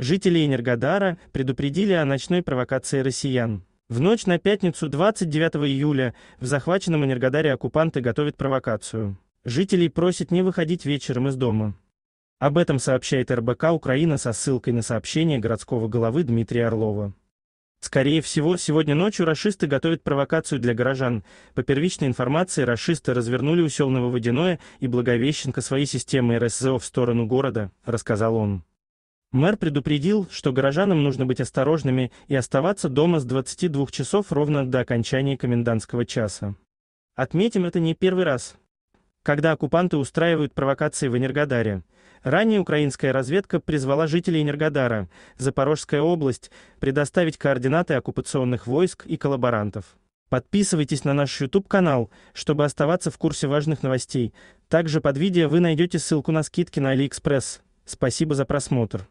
Жители Энергодара предупредили о ночной провокации россиян. В ночь на пятницу 29 июля в захваченном Энергодаре оккупанты готовят провокацию. Жителей просят не выходить вечером из дома. Об этом сообщает РБК Украина со ссылкой на сообщение городского головы Дмитрия Орлова. Скорее всего, сегодня ночью расисты готовят провокацию для горожан. По первичной информации, расисты развернули у Селного Водяное и Благовещенко свои системы РСЗО в сторону города, рассказал он. Мэр предупредил, что горожанам нужно быть осторожными и оставаться дома с 22 часов ровно до окончания комендантского часа. Отметим, это не первый раз, когда оккупанты устраивают провокации в Энергодаре. Ранее украинская разведка призвала жителей Энергодара, Запорожская область, предоставить координаты оккупационных войск и коллаборантов. Подписывайтесь на наш YouTube-канал, чтобы оставаться в курсе важных новостей. Также под видео вы найдете ссылку на скидки на AliExpress. Спасибо за просмотр.